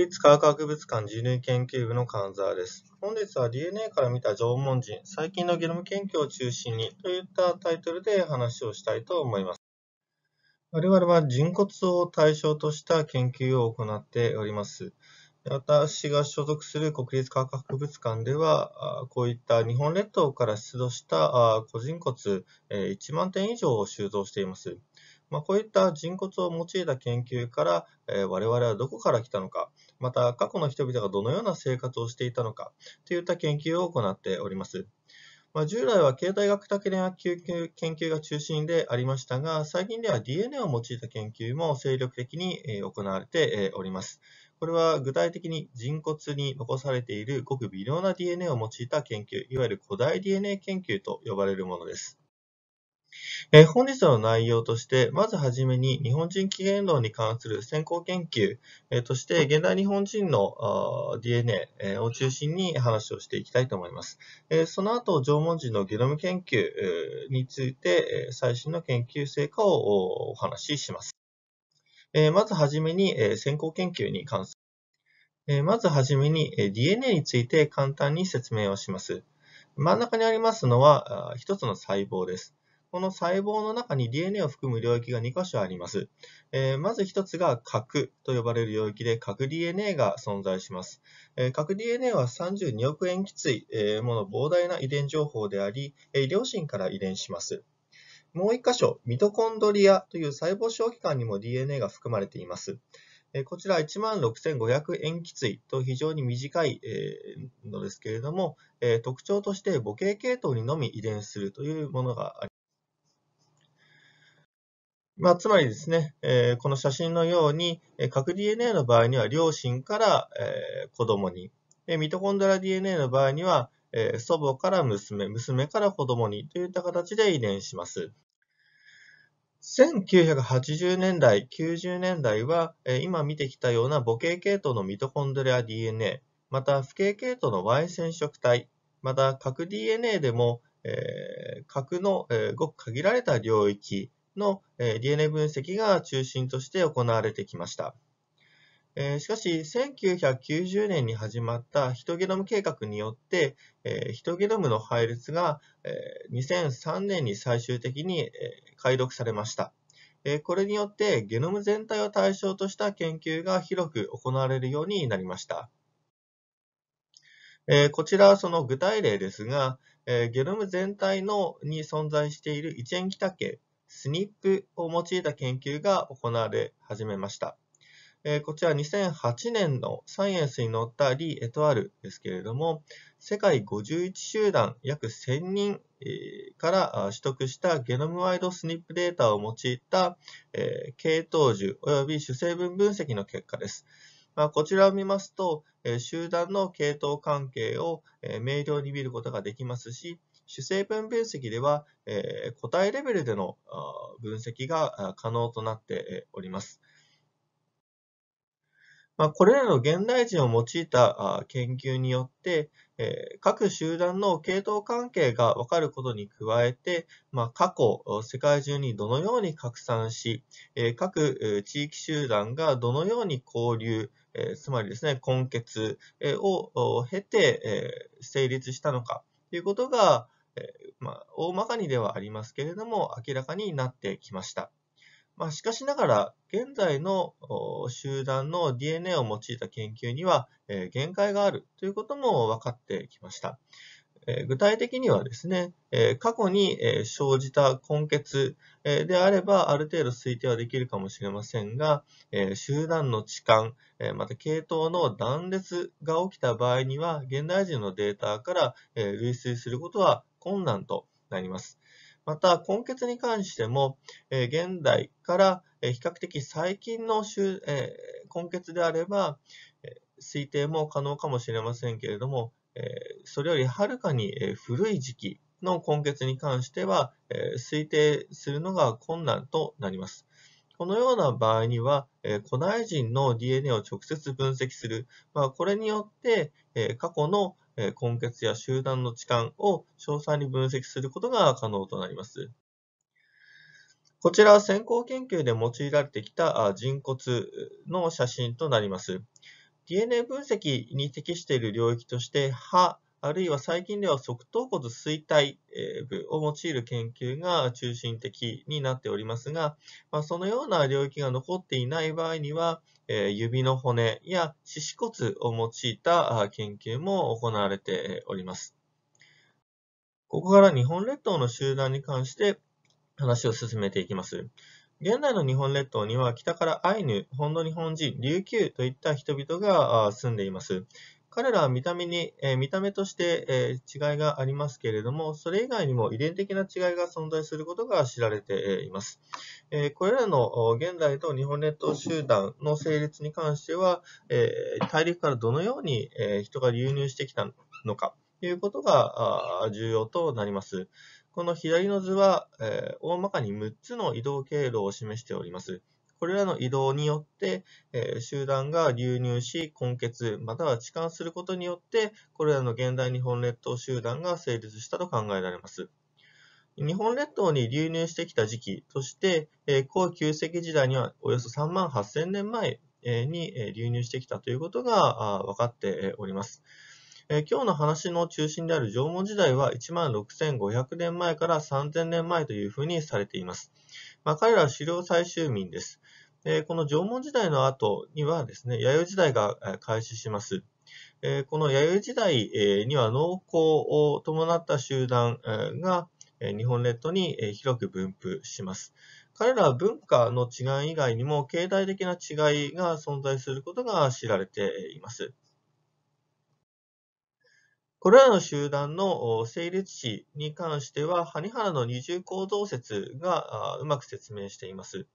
立科学博物館人類研究部の金沢です。本日は DNA から見た縄文人、最近のゲノム研究を中心にといったタイトルで話をしたいと思います。我々は人骨を対象とした研究を行っております。私が所属する国立科学博物館では、こういった日本列島から出土した個人骨1万点以上を収蔵しています。まあ、こういった人骨を用いた研究から、え我々はどこから来たのか、また過去の人々がどのような生活をしていたのかといった研究を行っております。まあ、従来は携帯学的な研究が中心でありましたが、最近では DNA を用いた研究も精力的に行われております。これは具体的に人骨に残されているごく微量な DNA を用いた研究、いわゆる古代 DNA 研究と呼ばれるものです。えー、本日の内容として、まずはじめに日本人起源論に関する先行研究、えー、として現代日本人の DNA、を中心に話をしていきたいと思います。えー、その後、縄文人のゲノム研究について、最新の研究成果をお話しします。えー、まずはじめに、えー、先行研究に関する。えー、まずはじめに、えー、DNA について簡単に説明をします。真ん中にありますのは、一つの細胞です。この細胞の中に DNA を含む領域が2箇所あります。えー、まず1つが核と呼ばれる領域で核 DNA が存在します。えー、核 DNA は32億塩基対、いもの膨大な遺伝情報であり、え両親から遺伝します。もう1箇所、ミトコンドリアという細胞小器官にも DNA が含まれています。こちら16,500塩基対と非常に短いのですけれども、特徴として母系系統にのみ遺伝するというものがあります。まあ、つまりですね、えー、この写真のように、え核 DNA の場合には両親から、えー、子供に、えミトコンドラ DNA の場合には、えー、祖母から娘、娘から子供にといった形で遺伝します。1980年代、90年代は、えー、今見てきたような母系系統のミトコンドリア DNA、また父系系統の Y 染色体、また核 DNA でも、えー、核の、えー、ごく限られた領域、の DNA 分析が中心として行われてきました。しかし、1990年に始まったヒトゲノム計画によって、ヒトゲノムの配列が2003年に最終的に解読されました。これによってゲノム全体を対象とした研究が広く行われるようになりました。こちらはその具体例ですが、ゲノム全体のに存在している一塩基多形 SNP を用いた研究が行われ始めました。えこちら2008年のサイエンスに載ったリー・エトアルですけれども、世界51集団約1000人、から取得したゲノムワイド SNP データを用いた、え系統樹及び主成分分析の結果です。まこちらを見ますと、え集団の系統関係を、え明瞭に見ることができますし、主成分分析では、え個体レベルでの分析が可能となっております。まこれらの現代人を用いた研究によって、え各集団の系統関係が分かることに加えて、ま過去、世界中にどのように拡散し、え各地域集団がどのように交流、えつまりですね、根結を経て、え成立したのかということが、まあ、大まかにではありますけれども、明らかになってきました。まあ、しかしながら、現在の集団の DNA を用いた研究には、え限界があるということも分かってきました。え具体的にはですね、え過去に生じた根結であれば、ある程度推定はできるかもしれませんが、集団の痴漢、また系統の断裂が起きた場合には、現代人のデータから類推することは困難となります。また、根血に関しても、え現代から比較的最近の、え根血であれば、推定も可能かもしれませんけれども、それよりはるかに古い時期の根血に関しては、推定するのが困難となります。このような場合には、古代人の DNA を直接分析する、まあ、これによって過去の混血や集団の痴漢を詳細に分析することが可能となります。こちらは先行研究で用いられてきた人骨の写真となります。DNA 分析に適している領域として、歯、あるいは最近では側頭骨衰退部を用いる研究が中心的になっておりますが、まあ、そのような領域が残っていない場合には、指の骨や四肢骨を用いた研究も行われております。ここから日本列島の集団に関して話を進めていきます。現代の日本列島には北からアイヌ、本土日本人、琉球といった人々が住んでいます。彼らは見た目に、え見た目として、え違いがありますけれども、それ以外にも遺伝的な違いが存在することが知られています。えこれらの現代と日本列島集団の成立に関しては、え大陸からどのように、え人が流入してきたのかということが重要となります。この左の図は、え大まかに6つの移動経路を示しております。これらの移動によって、え集団が流入し、根結、または置換することによって、これらの現代日本列島集団が成立したと考えられます。日本列島に流入してきた時期として、え高旧石時代にはおよそ3万8000年前に流入してきたということが分かっております。今日の話の中心である縄文時代は1万6500年前から3000年前というふうにされています。まあ、彼らは狩猟採集民です。えこの縄文時代の後にはですね、弥生時代が開始します。えこの弥生時代、えには農耕を伴った集団、が、え日本列島に、え広く分布します。彼らは文化の違い以外にも、経済的な違いが存在することが知られています。これらの集団の成立史に関しては、ハニハラの二重構造説がうまく説明しています。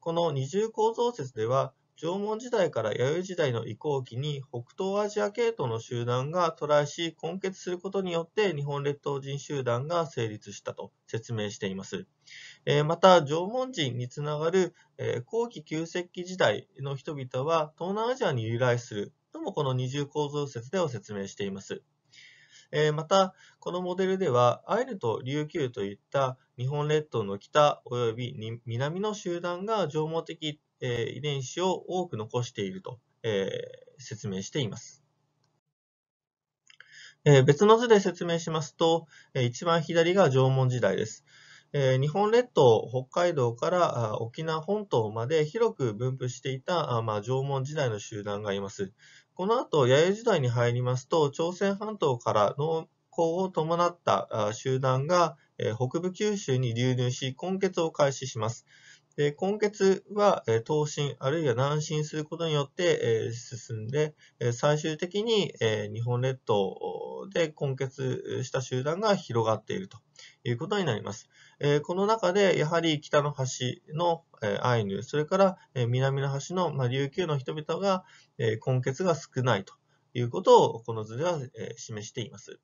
この二重構造説では、縄文時代から弥生時代の移行期に北東アジア系統の集団が渡来し、根結することによって日本列島人集団が成立したと説明しています。また、縄文人につながる、後期旧石器時代の人々は東南アジアに由来するともこの二重構造説では説明しています。えー、また、このモデルでは、アイヌと琉球といった日本列島の北及び南の集団が縄文的、えー、遺伝子を多く残していると、えー、説明しています。え別の図で説明しますと、え一番左が縄文時代です。え日本列島、北海道から沖縄本島まで広く分布していた、まあ、縄文時代の集団がいます。この後、弥生時代に入りますと、朝鮮半島から農耕を伴った集団が北部九州に流入し、混血を開始します。で根血は東進あるいは南進することによって進んで最終的に日本列島で根結した集団が広がっているということになります。この中でやはり北の端のアイヌそれから南の端の琉球の人々が根結が少ないということをこの図では示しています。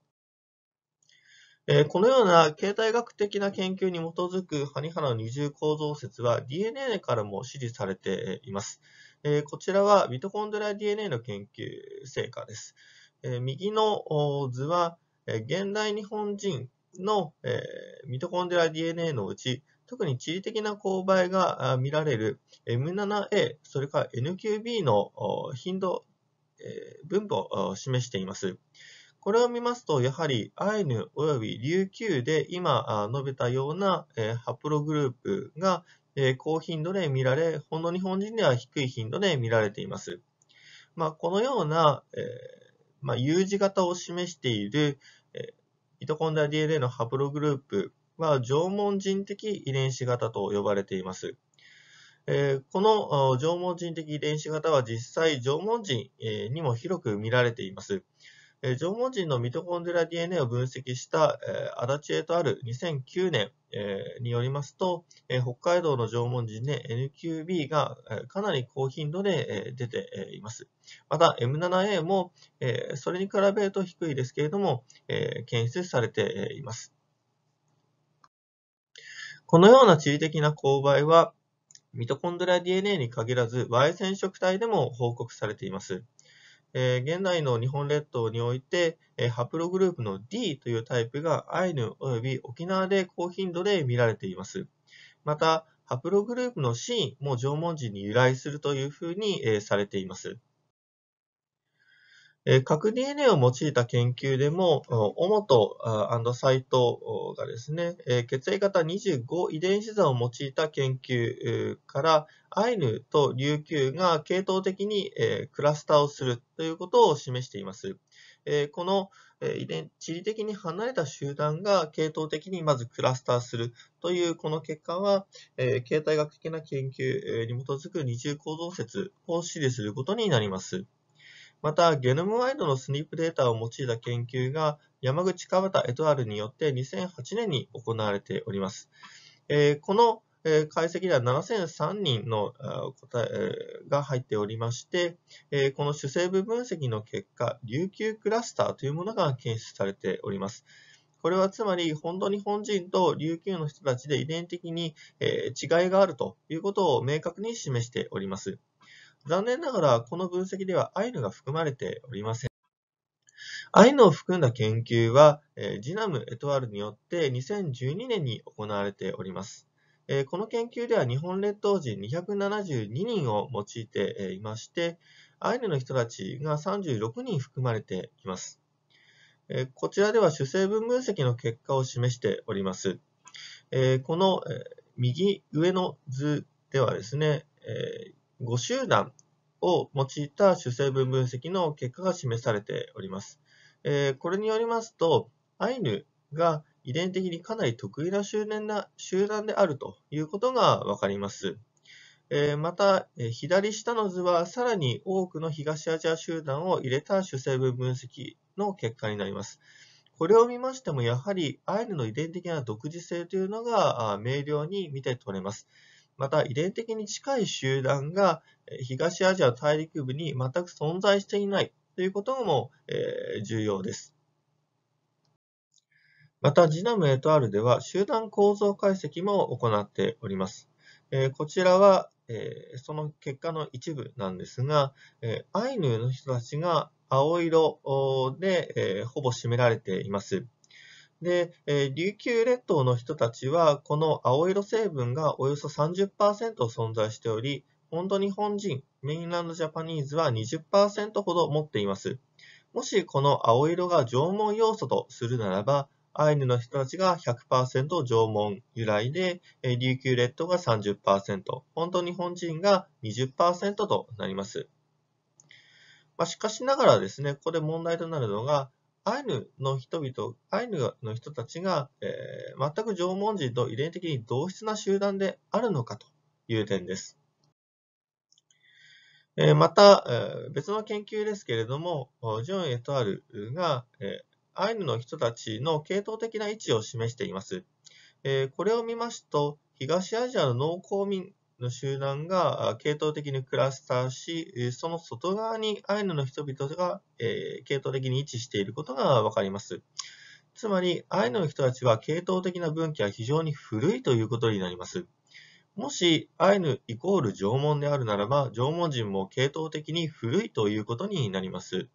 えこのような形態学的な研究に基づくハニハナの二重構造説は DNA からも支持されています。えこちらはミトコンドリア DNA の研究成果です。え右の図は、え現代日本人の、えミトコンドリア DNA のうち、特に地理的な勾配が見られる M7A、それから NQB の頻度、え分布を示しています。これを見ますと、やはりアイヌおよび琉球で今述べたようなハプログループが高頻度で見られ、ほんの日本人では低い頻度で見られています。まあ、このような、えーまあ、U 字型を示している、えー、イトコンダ DNA のハプログループは縄文人的遺伝子型と呼ばれています。えー、この縄文人的遺伝子型は実際縄文人にも広く見られています。えー、縄文人のミトコンデラ DNA を分析した、えー、アダチエとある2009年、えー、によりますと、え北海道の縄文人で NQB が、えかなり高頻度で、え出て、います。また M7A も、えそれに比べると低いですけれども、え検出されています。このような地理的な勾配は、ミトコンドリア DNA に限らず Y 染色体でも報告されています。え現代の日本列島において、えハプログループの D というタイプがアイヌ及び沖縄で高頻度で見られています。また、ハプログループの C も縄文人に由来するというふうに、えされています。核 DNA を用いた研究でも、尾本斎藤がですね、血液型25遺伝子座を用いた研究から、アイヌと琉球が系統的にクラスターをするということを示しています。この地理的に離れた集団が系統的にまずクラスターするというこの結果は、形態学的な研究に基づく二重構造説を指示することになります。また、ゲノムワイドのスニープデータを用いた研究が山口川端エトアルによって2008年に行われております。えー、この、解析では7003人の答えが入っておりまして、この主成分分析の結果、琉球クラスターというものが検出されております。これはつまり、本土日本人と琉球の人たちで遺伝的に違いがあるということを明確に示しております。残念ながら、この分析ではアイヌが含まれておりません。アイヌを含んだ研究は、ジナム・エトワールによって2012年に行われております。この研究では日本列島人272人を用いていまして、アイヌの人たちが36人含まれています。こちらでは主成分分析の結果を示しております。この右上の図ではですね、5集団を用いた主成分分析の結果が示されております。えー、これによりますと、アイヌが遺伝的にかなり得意な集団な集団であるということがわかります。えー、また、えー、左下の図はさらに多くの東アジア集団を入れた主成分分析の結果になります。これを見ましても、やはりアイヌの遺伝的な独自性というのが明瞭に見て取れます。また遺伝的に近い集団が東アジア大陸部に全く存在していないということも、え重要です。また、ジナムエトアルでは集団構造解析も行っております。えこちらは、えその結果の一部なんですが、えアイヌの人たちが青色で、えほぼ占められています。で、え琉球列島の人たちは、この青色成分がおよそ30%存在しており、本当日本人、メインランドジャパニーズは20%ほど持っています。もしこの青色が縄文要素とするならば、アイヌの人たちが100%縄文由来で、琉球列島が30%、本当日本人が20%となります。まあ、しかしながらですね、ここで問題となるのが、アイヌの人々、アイヌの人たちが、えー、全く縄文人と遺伝的に同質な集団であるのかという点です。えー、また、えー、別の研究ですけれども、ジョン・エトアルが、えー、アイヌの人たちの系統的な位置を示しています。えー、これを見ますと、東アジアの農耕民の集団が系統的にクラスターし、その外側にアイヌの人々が、え系統的に位置していることがわかります。つまり、アイヌの人たちは系統的な分岐は非常に古いということになります。もし、アイヌイコール縄文であるならば、縄文人も系統的に古いということになります。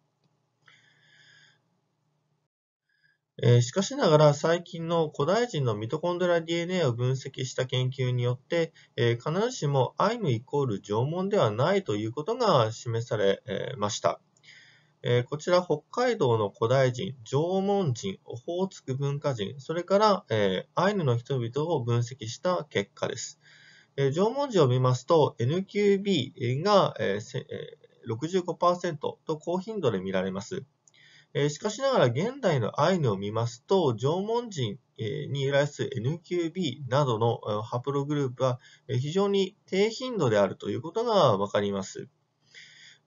えしかしながら最近の古代人のミトコンドラ DNA を分析した研究によって、え必ずしもアイヌイコール縄文ではないということが示され、えました。えこちら北海道の古代人、縄文人、オホーツク文化人、それから、えアイヌの人々を分析した結果です。え縄文人を見ますと NQB が、えー、65%と高頻度で見られます。えしかしながら現代のアイヌを見ますと、縄文人に由来する NQB などのハプログループは非常に低頻度であるということがわかります。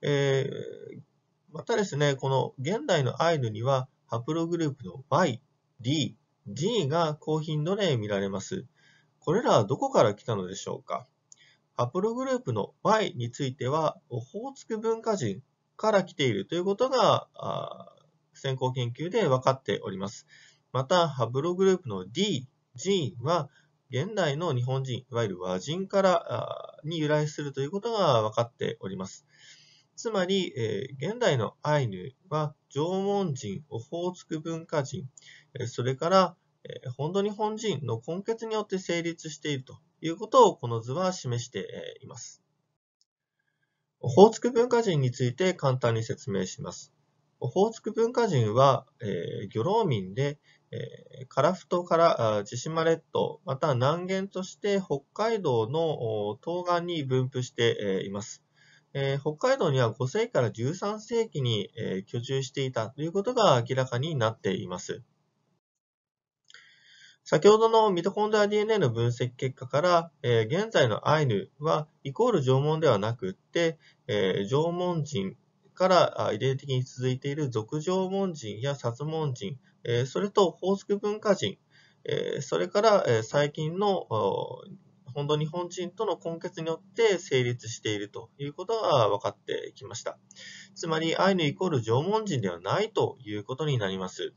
えー、またですね、この現代のアイヌにはハプログループの Y、D、G が高頻度で見られます。これらはどこから来たのでしょうかハプログループの Y については、オホーツク文化人から来ているということが先行研究で分かっております。また、ハブログループの D、G は、現代の日本人、いわゆる和人からに由来するということが分かっております。つまり、え現代のアイヌは縄文人、オホーツク文化人、それから、え本土日本人の根血によって成立しているということをこの図は示しています。オホーツク文化人について簡単に説明します。オホーツク文化人は、えー、漁民で、えー、フトから千島列島、また南限として北海道の東岸に分布して、えいます。えー、北海道には5世紀から13世紀に、えー、居住していたということが明らかになっています。先ほどのミトコンドリア DNA の分析結果から、えー、現在のアイヌはイコール縄文ではなくって、えー、縄文人、から遺伝的に続いている俗縄文人や薩文人、それと宝則文化人、それから最近の本土日本人との根結によって成立しているということが分かってきました。つまり、アイヌイコール縄文人ではないということになります。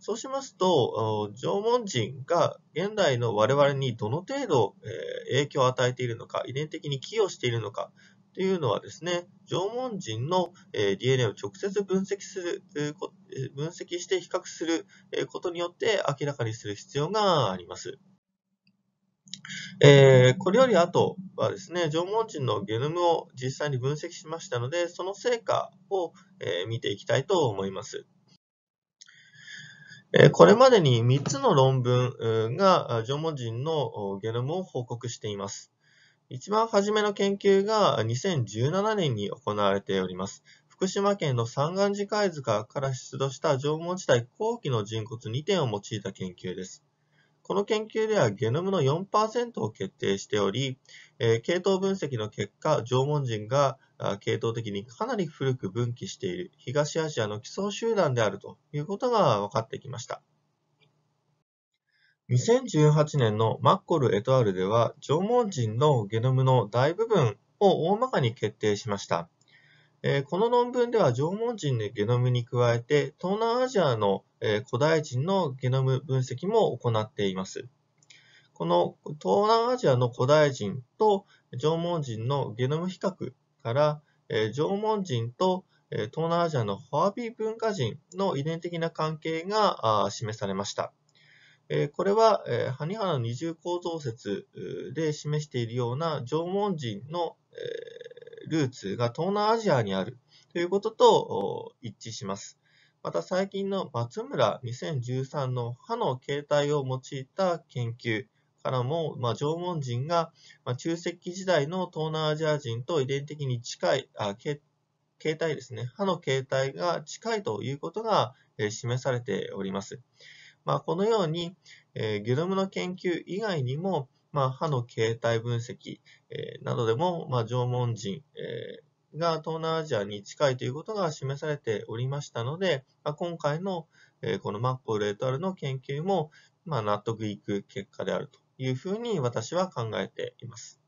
そうしますと、縄文人が現代の我々にどの程度影響を与えているのか、遺伝的に寄与しているのか、というのはですね、縄文人の DNA を直接分析する、分析して比較することによって明らかにする必要があります。えー、これより後はですね、縄文人のゲノムを実際に分析しましたので、その成果を、え見ていきたいと思います。えこれまでに3つの論文が縄文人のゲノムを報告しています。一番初めの研究が2017年に行われております。福島県の三岸寺貝塚から出土した縄文時代後期の人骨2点を用いた研究です。この研究ではゲノムの4%を決定しており、系統分析の結果、縄文人が系統的にかなり古く分岐している東アジアの基礎集団であるということが分かってきました。2018年のマッコル・エトアルでは、縄文人のゲノムの大部分を大まかに決定しました。えこの論文では縄文人のゲノムに加えて、東南アジアの、え古代人のゲノム分析も行っています。この東南アジアの古代人と縄文人のゲノム比較から、え縄文人と東南アジアのファービー文化人の遺伝的な関係が示されました。これは、ハの二重構造説で示しているような縄文人のルーツが東南アジアにあるということと一致します。また最近の松村2013の歯の形態を用いた研究からも、まあ、縄文人が中石器時代の東南アジア人と遺伝的に近い、あ形態ですね、歯の形態が近いということが示されております。まあ、このように、えー、ゲノムの研究以外にも、まあ、歯の形態分析、えー、などでも、まあ、縄文人、えー、が東南アジアに近いということが示されておりましたので、まあ、今回の、えー、このマッコレートアルの研究も、まあ、納得いく結果であるというふうに私は考えています。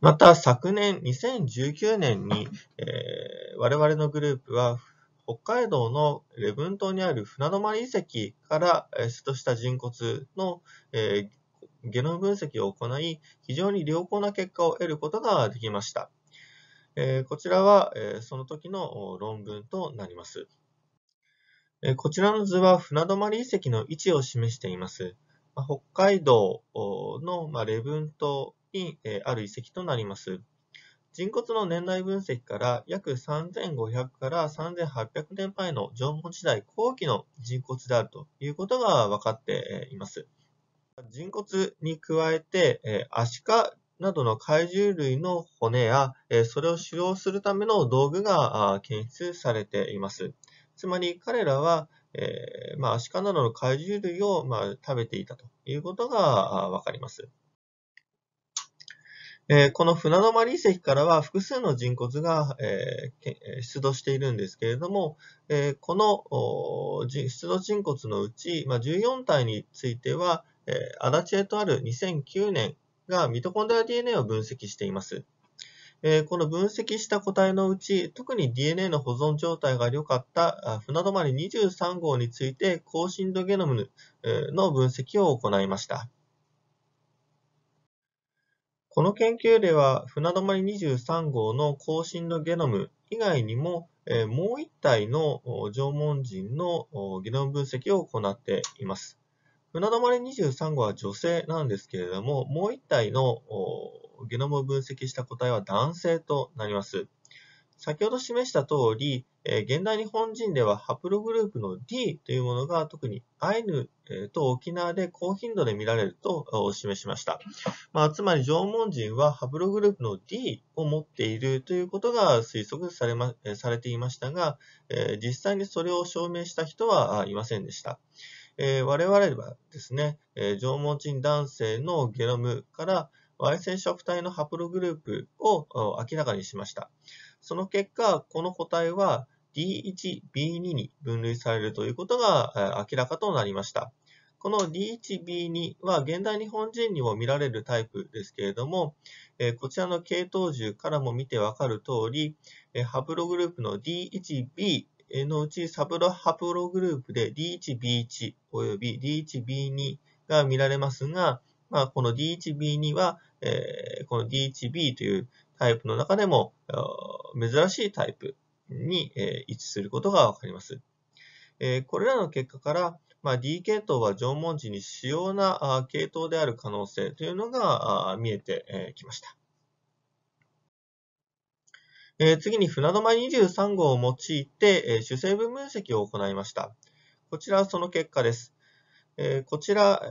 また昨年2019年に、えー、我々のグループは北海道の礼文島にある船泊遺跡から出土した人骨の、えー、ゲノム分析を行い、非常に良好な結果を得ることができました。えー、こちらは、えー、その時の論文となります。えこちらの図は船泊遺跡の位置を示しています。ま北海道の、ま礼文島に、えある遺跡となります。人骨の年代分析から約3500から3800年前の縄文時代後期の人骨であるということが分かっています。人骨に加えて、アシカなどの怪獣類の骨や、それを使用するための道具が検出されています。つまり彼らは、えまアシカなどの怪獣類を、ま食べていたということが分かります。えー、この船泊遺跡からは複数の人骨が、えー、出土しているんですけれども、えー、この出土人骨のうち、まあ、14体については、えー、足立へとある2009年がミトコンドリア DNA を分析しています。えー、この分析した個体のうち、特に DNA の保存状態が良かった船泊23号について、高深度ゲノムの分析を行いました。この研究では、船止まり23号の更新のゲノム以外にも、もう1体の縄文人のゲノム分析を行っています。船止まり23号は女性なんですけれども、もう1体のゲノムを分析した個体は男性となります。先ほど示した通り、え現代日本人ではハプログループの D というものが特にアイヌと沖縄で高頻度で見られるとお示しました。まあ、つまり縄文人はハプログループの D を持っているということが推測され,、ま、されていましたが、え実際にそれを証明した人はいませんでした。え我々はですね、え縄文人男性のゲノムから Y 染色体のハプログループを明らかにしました。その結果、この個体は D1B2 に分類されるということが明らかとなりました。この D1B2 は現代日本人にも見られるタイプですけれども、こちらの系統樹からも見てわかる通り、ハブログループの D1B のうちサブロハブログループで D1B1 および D1B2 が見られますが、まあ、この D1B2 は、この D1B というタイプの中でも、珍しいタイプに、え位置することがわかります。えこれらの結果から、まあ、D 系統は縄文人に主要な系統である可能性というのが見えてきました。え次に船泊23号を用いて、え主成分分析を行いました。こちらはその結果です。えこちら、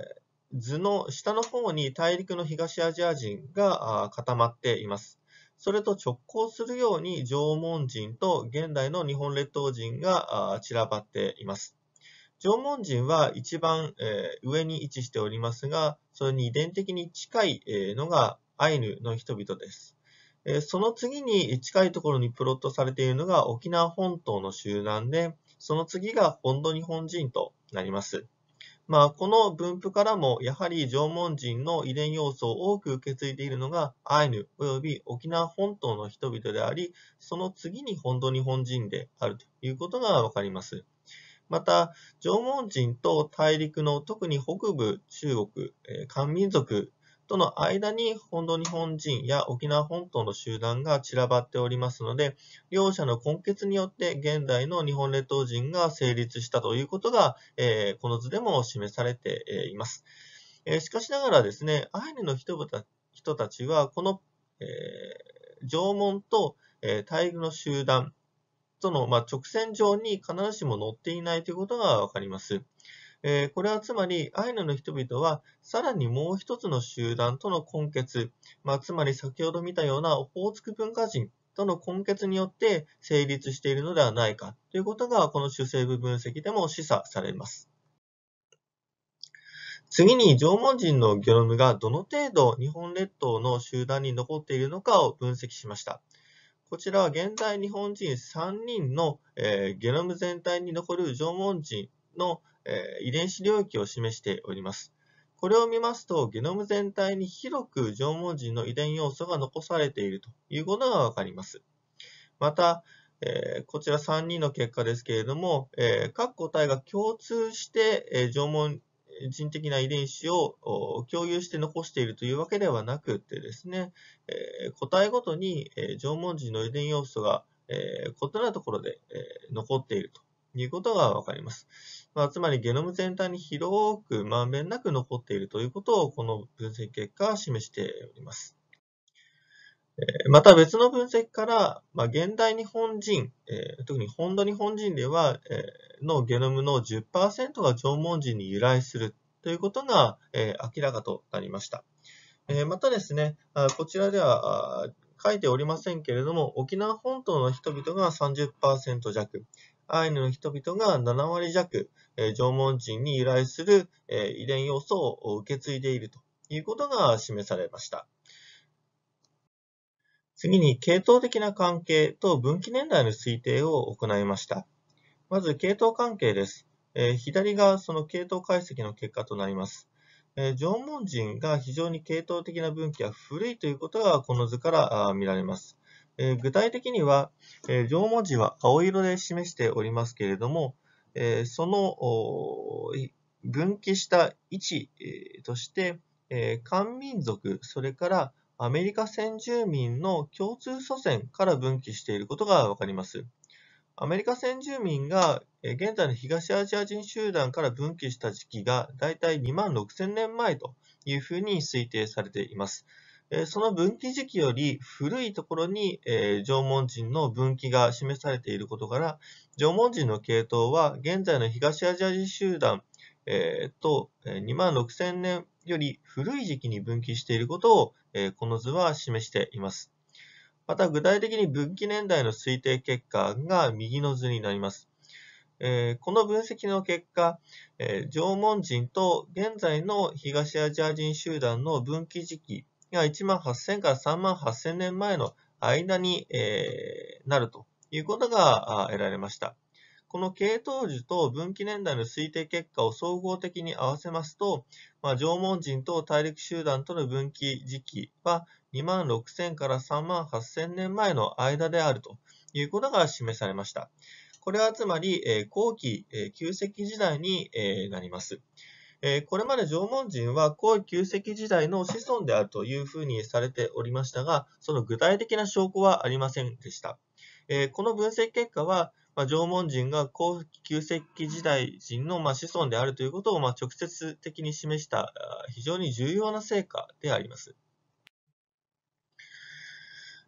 図の下の方に大陸の東アジア人が固まっています。それと直行するように縄文人と現代の日本列島人が散らばっています。縄文人は一番、えー、上に位置しておりますが、それに遺伝的に近い、えのがアイヌの人々です、えその次に近いところにプロットされているのが沖縄本島の集団で、その次が本土日本人となります。まあ、この分布からも、やはり縄文人の遺伝要素を多く受け継いでいるのが、アイヌ及び沖縄本島の人々であり、その次に本土日本人であるということがわかります。また、縄文人と大陸の特に北部、中国、漢民族との間に本土日本人や沖縄本島の集団が散らばっておりますので、両者の根結によって現代の日本列島人が成立したということが、えー、この図でも示されて、います。えー、しかしながらですね、アイヌの人た人たちは、この、えー、縄文と、えー、大陸の集団との、まあ、直線上に必ずしも乗っていないということがわかります。えー、これはつまりアイヌの人々はさらにもう一つの集団との根結、まあ、つまり先ほど見たようなオホーツク文化人との根結によって成立しているのではないかということがこの主成部分析でも示唆されます。次に縄文人のゲノムがどの程度日本列島の集団に残っているのかを分析しました。こちらは現在日本人3人の、えー、ゲノム全体に残る縄文人の遺伝子領域を示しております。これを見ますと、ゲノム全体に広く縄文人の遺伝要素が残されているということがわかります。また、えー、こちら3人の結果ですけれども、えー、各個体が共通して、えー、縄文人的な遺伝子を共有して残しているというわけではなくてですね、え個体ごとに、え縄文人の遺伝要素が、え異なるところで、え残っているということがわかります。まあ、つまりゲノム全体に広くまんべんなく残っているということをこの分析結果は示しております。また別の分析から、まあ、現代日本人、特に本土日本人では、のゲノムの10%が縄文人に由来するということが、明らかとなりました。またですね、こちらでは書いておりませんけれども、沖縄本島の人々が30%弱、アイヌの人々が7割弱、縄文人に由来する遺伝要素を受け継いでいるということが示されました。次に、系統的な関係と分岐年代の推定を行いました。まず、系統関係です。左がその系統解析の結果となります。縄文人が非常に系統的な分岐は古いということがこの図から見られます。え具体的には、え文字は青色で示しておりますけれども、えその分岐した位置、えとして、え漢民族、それからアメリカ先住民の共通祖先から分岐していることがわかります。アメリカ先住民が現在の東アジア人集団から分岐した時期がだいたい2万6000年前というふうに推定されています。その分岐時期より古いところに縄文人の分岐が示されていることから、縄文人の系統は現在の東アジア人集団と2万6000年より古い時期に分岐していることをこの図は示しています。また具体的に分岐年代の推定結果が右の図になります。えこの分析の結果、え縄文人と現在の東アジア人集団の分岐時期が1万8000から3万8000年前の間に、えー、なるということが得られました。この系統樹と分岐年代の推定結果を総合的に合わせますと、まあ、縄文人と大陸集団との分岐時期は2万6000から3万8000年前の間であるということが示されました。これはつまり、えー、後期、えー、旧石器時代に、えー、なります。えこれまで縄文人は高い旧石時代の子孫であるというふうにされておりましたが、その具体的な証拠はありませんでした。えこの分析結果は、ま縄文人が後旧石器時代人の、ま子孫であるということを、ま直接的に示した非常に重要な成果であります。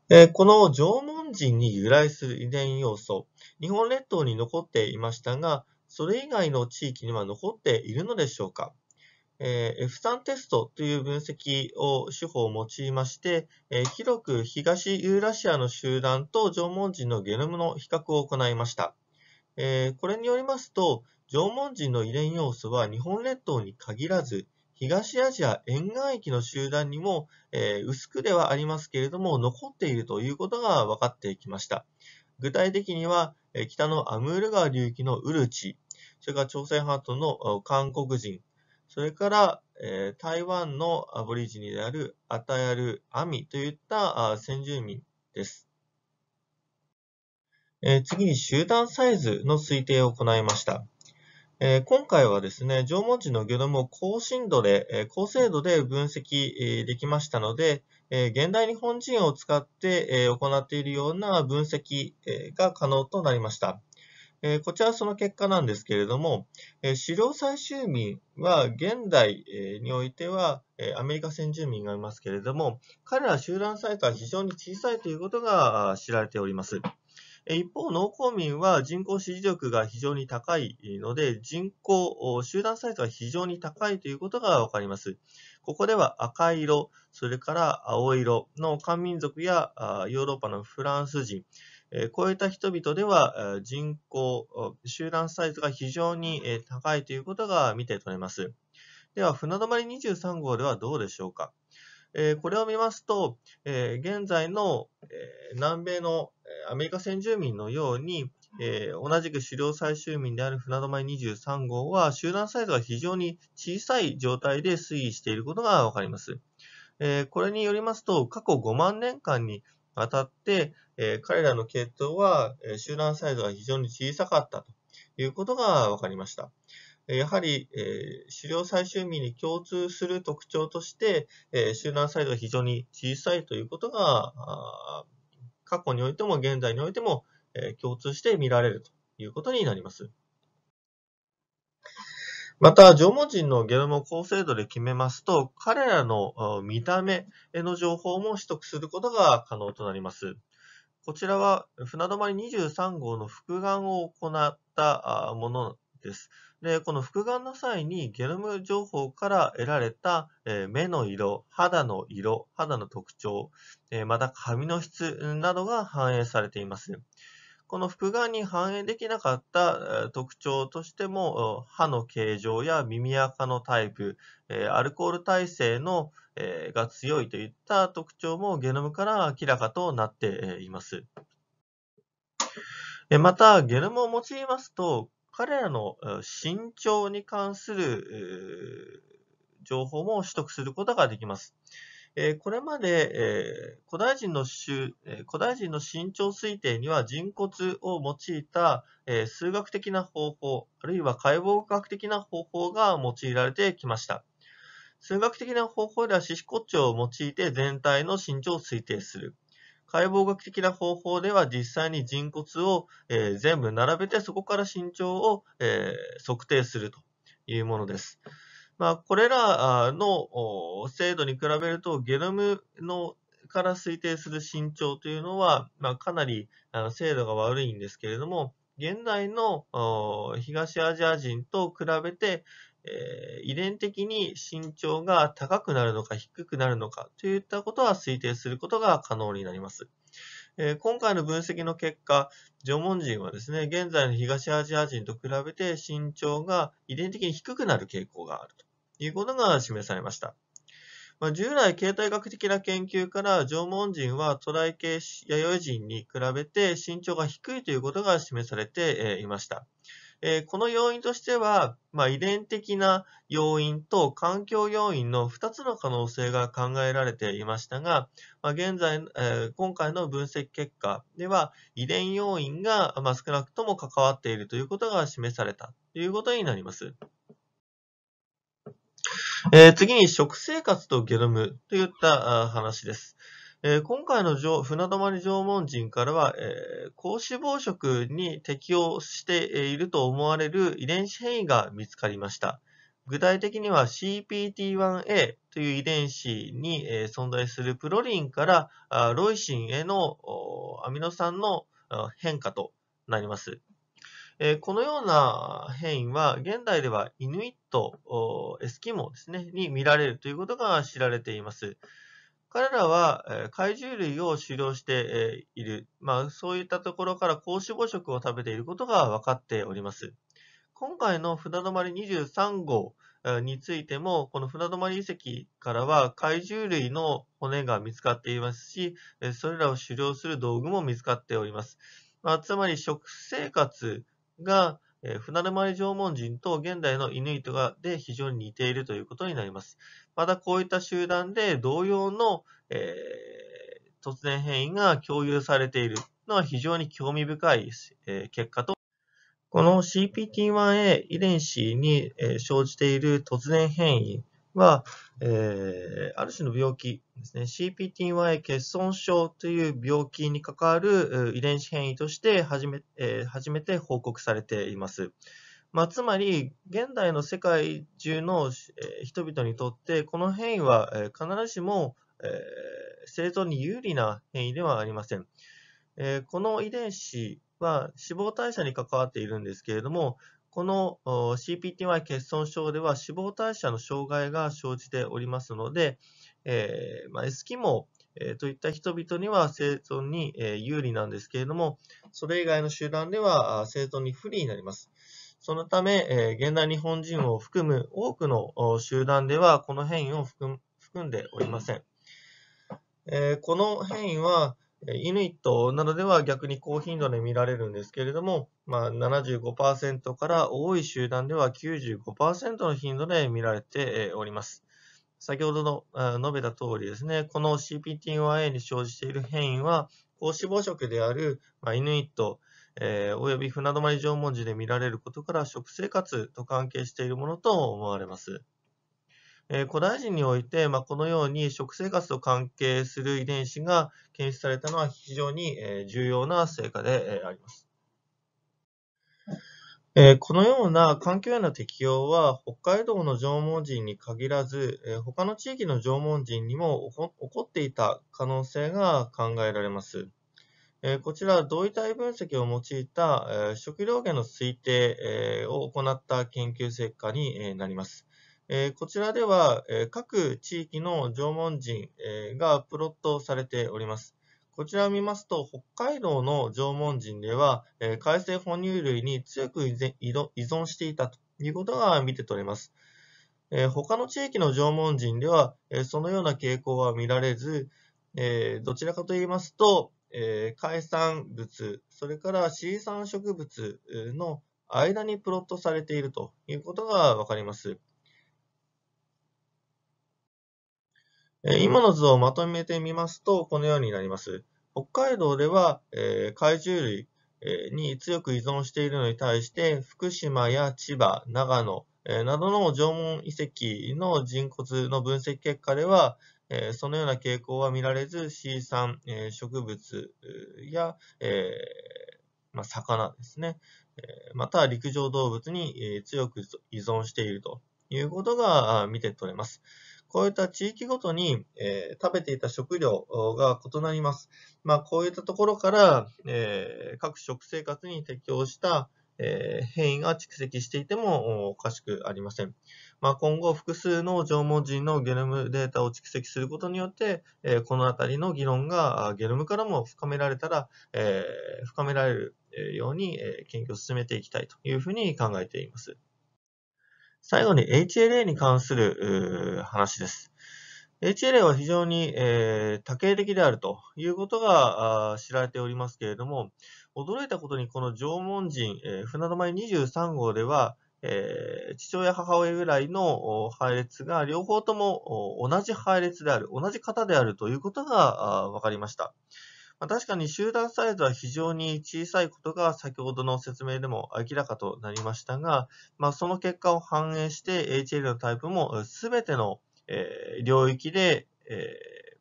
えこの縄文人に由来する遺伝要素、日本列島に残っていましたが、それ以外の地域には残っているのでしょうかえ F3 テストという分析を手法を用いまして、え広く東ユーラシアの集団と縄文人のゲノムの比較を行いました。えこれによりますと、縄文人の遺伝要素は日本列島に限らず、東アジア沿岸域の集団にも、え薄くではありますけれども、残っているということが分かってきました。具体的には、え北のアムール川流域のウルチ、それから朝鮮半島の韓国人、それから、え台湾のアボリジニであるアタヤル・アミといった先住民です。え次に集団サイズの推定を行いました。え今回はですね、縄文人のゲノムを高深度で、え高精度で分析できましたので、え現代日本人を使って、え行っているような分析、が可能となりました。えこちらはその結果なんですけれども、え狩猟採集民は現代、えにおいては、えアメリカ先住民がいますけれども、彼ら集団再は非常に小さいということが知られております。一方、農耕民は人口支持力が非常に高いので、人口、集団サイズが非常に高いということがわかります。ここでは赤色、それから青色の漢民族やヨーロッパのフランス人、え超えた人々では人口、集団サイズが非常に高いということが見て取れます。では、船止まり23号ではどうでしょうか。えこれを見ますと、え現在の、え南米のアメリカ先住民のように、え同じく狩猟採集民である船止まり23号は集団サイズが非常に小さい状態で推移していることがわかります。えこれによりますと、過去5万年間に当たって、えー、彼らの系統は、えー、集団サイズが非常に小さかったということが分かりました。やはり、えー、狩猟採集民に共通する特徴として、えー、集団サイズが非常に小さいということが、過去においても現在においても、えー、共通して見られるということになります。また、縄文人のゲノムを高精度で決めますと、彼らの見た目の情報も取得することが可能となります。こちらは船止まり23号の復眼を行ったものです。で、この復眼の際にゲノム情報から得られた目の色、肌の色、肌の特徴、また髪の質などが反映されています。この複眼に反映できなかった特徴としても、歯の形状や耳垢のタイプ、アルコール耐性のが強いといった特徴もゲノムから明らかとなっています。また、ゲノムを用いますと、彼らの身長に関する情報も取得することができます。これまで、古代人の古代人の身長推定には人骨を用いた、数学的な方法、あるいは解剖学的な方法が用いられてきました。数学的な方法では四肢骨頂を用いて全体の身長を推定する。解剖学的な方法では実際に人骨を、全部並べてそこから身長を、測定するというものです。まあ、これらの精度に比べると、ゲノムのから推定する身長というのは、まあ、かなり精度が悪いんですけれども、現代の東アジア人と比べて、え遺伝的に身長が高くなるのか低くなるのかといったことは推定することが可能になります。えー、今回の分析の結果、縄文人はですね、現在の東アジア人と比べて身長が遺伝的に低くなる傾向があるということが示されました。まあ、従来、形態学的な研究から縄文人は渡来系弥生人に比べて身長が低いということが示されていました。えー、この要因としては、まあ、遺伝的な要因と環境要因の2つの可能性が考えられていましたが、まあ、現在、えー、今回の分析結果では遺伝要因が、まあ、少なくとも関わっているということが示されたということになります。えー、次に食生活とゲノムといった話です。えー、今回の船泊縄文人からは、えー、高脂肪食に適応していると思われる遺伝子変異が見つかりました。具体的には CPT1A という遺伝子に、えー、存在するプロリンからロイシンへのアミノ酸の変化となります。このような変異は現代ではイヌイット、エスキモですね、に見られるということが知られています。彼らは、え怪獣類を狩猟して、えいる。まあ、そういったところから高脂肪食を食べていることが分かっております。今回の船泊23号についても、この船泊遺跡からは怪獣類の骨が見つかっていますし、それらを狩猟する道具も見つかっております。まあ、つまり食生活がえー、船沼り縄文人と現代のイヌイトがで非常に似ているということになります。またこういった集団で同様の、えー、突然変異が共有されているのは非常に興味深い、えー、結果と、この CPT1A 遺伝子に、えー、生じている突然変異、は、えー、ある種の病気ですね、c p t y 欠損症という病気に関わる遺伝子変異として初め,、えー、初めて報告されています。まあ、つまり、現代の世界中の、人々にとって、この変異は、え必ずしも、えー、生存に有利な変異ではありません。えー、この遺伝子は脂肪代謝に関わっているんですけれども、この CPTY 欠損症では脂肪代謝の障害が生じておりますので、えまエスキモーといった人々には生存に有利なんですけれども、それ以外の集団では生存に不利になります。そのため、え現代日本人を含む多くの集団ではこの変異を含んでおりません。えこの変異は、イヌイットなどでは逆に高頻度で見られるんですけれども、まあ、75%から多い集団では95%の頻度で見られております。先ほどの述べた通りですね、この CPTYA に生じている変異は、高脂肪食である、まイヌイット、えー、および船泊縄文字で見られることから食生活と関係しているものと思われます。え古代人において、まあ、このように食生活と関係する遺伝子が検出されたのは非常に、え重要な成果で、えあります。えこのような環境への適用は北海道の縄文人に限らず、え他の地域の縄文人にも起こっていた可能性が考えられます。えこちら同位体分析を用いた、え食料源の推定、を行った研究成果に、えなります。えー、こちらでは、え各地域の縄文人、えがプロットされております。こちらを見ますと、北海道の縄文人では、え海生哺乳類に強く依存していたということが見て取れます。え他の地域の縄文人では、えそのような傾向は見られず、えどちらかと言いますと、え海産物、それから水産植物の間にプロットされているということがわかります。今の図をまとめてみますと、このようになります。北海道では、え海獣類に強く依存しているのに対して、福島や千葉、長野、えなどの縄文遺跡の人骨の分析結果では、えそのような傾向は見られず C 産、え植物や、えまあ、魚ですね、えまた陸上動物に強く依存しているということが見て取れます。こういった地域ごとに、えー、食べていた食料が異なります。まあ、こういったところから、えー、各食生活に適応した、えー、変異が蓄積していてもおかしくありません。まあ、今後、複数の縄文人のゲノムデータを蓄積することによって、えー、このあたりの議論がゲノムからも深められたら、えー、深められるように、えー、研究を進めていきたいというふうに考えています。最後に HLA に関する話です。HLA は非常に、えー、多形的であるということが知られておりますけれども、驚いたことにこの縄文人、えー、船泊23号では、えー、父親、母親ぐらいの配列が両方とも同じ配列である、同じ型であるということが分かりました。まあ、確かに集団サイズは非常に小さいことが先ほどの説明でも明らかとなりましたが、まあ、その結果を反映して HL のタイプも全ての、え領域で、え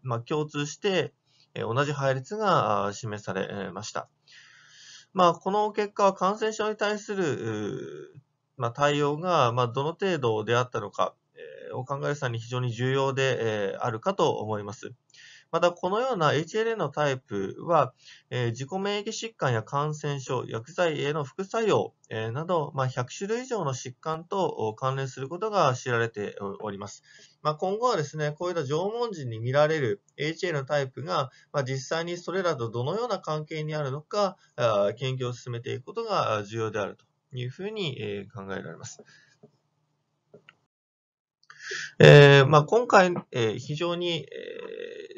まあ、共通して、え同じ配列が示されました。まあ、この結果は感染症に対する、ま対応が、まどの程度であったのか、えお考えさんに非常に重要で、えあるかと思います。また、このような HLA のタイプは、えー、自己免疫疾患や感染症、薬剤への副作用、えー、など、まあ、100種類以上の疾患と関連することが知られております。まあ、今後はですね、こういった縄文人に見られる HLA のタイプが、まあ、実際にそれらとどのような関係にあるのか、研究を進めていくことが重要であるというふうに考えられます。えーまあ、今回、えー、非常に、え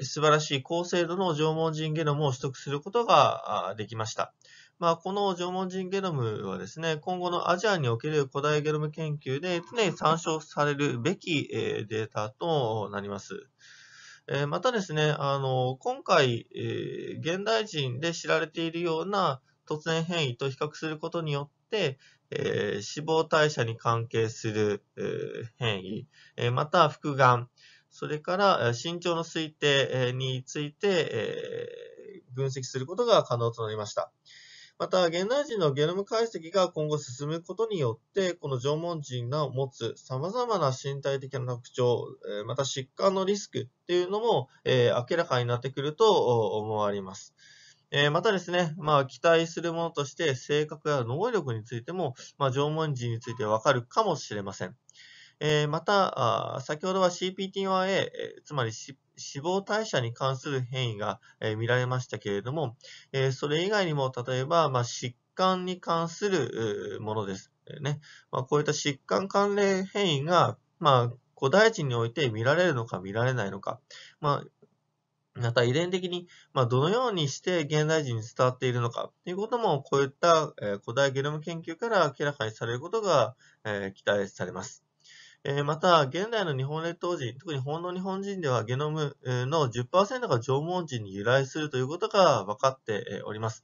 ー、素晴らしい高精度の縄文人ゲノムを取得することができました。まあ、この縄文人ゲノムはですね、今後のアジアにおける古代ゲノム研究で常に参照されるべき、えー、データとなります。えー、またですね、あの、今回、えー、現代人で知られているような突然変異と比較することによって、えー、死亡代謝に関係する、えー、変異、えー、また腹眼、それから身長の推定について、えー、分析することが可能となりました。また、現代人のゲノム解析が今後進むことによって、この縄文人が持つ様々な身体的な特徴、また疾患のリスクっていうのも、え明らかになってくると思われます。えー、またですね、まあ、期待するものとして性格や能力についても、まあ、縄文人についてわかるかもしれません。えー、また、先ほどは CPT1A、えー、つまり死亡代謝に関する変異が、えー、見られましたけれども、えー、それ以外にも、例えば、まあ、疾患に関するものです。ねまあ、こういった疾患関連変異が、まあ、古代人において見られるのか見られないのか、まあ、また遺伝的に、まあ、どのようにして現代人に伝わっているのかということも、こういった、え古代ゲノム研究から明らかにされることが、え期待されます。えまた、現代の日本列島人、特に本の日本人ではゲノムの10%が縄文人に由来するということが分かっております。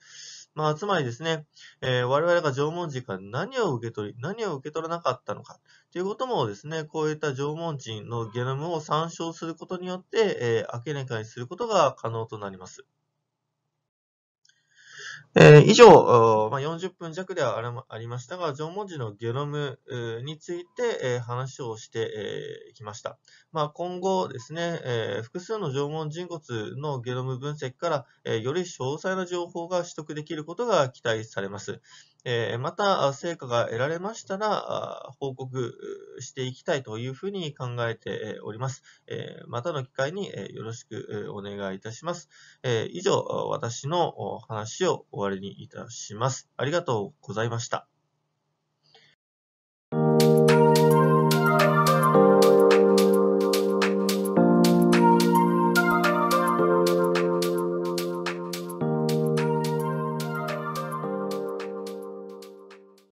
まあ、つまりですね、えー、我々が縄文人から何を受け取り、何を受け取らなかったのか、ということもですね、こういった縄文人のゲノムを参照することによって、えー、明らかにすることが可能となります。えー、以上、まあ、40分弱ではありましたが、縄文人のゲノムについて、えー、話をしてきました。まあ、今後ですね、えー、複数の縄文人骨のゲノム分析から、えー、より詳細な情報が取得できることが期待されます。また、成果が得られましたら、報告していきたいというふうに考えております。またの機会によろしくお願いいたします。以上、私の話を終わりにいたします。ありがとうございました。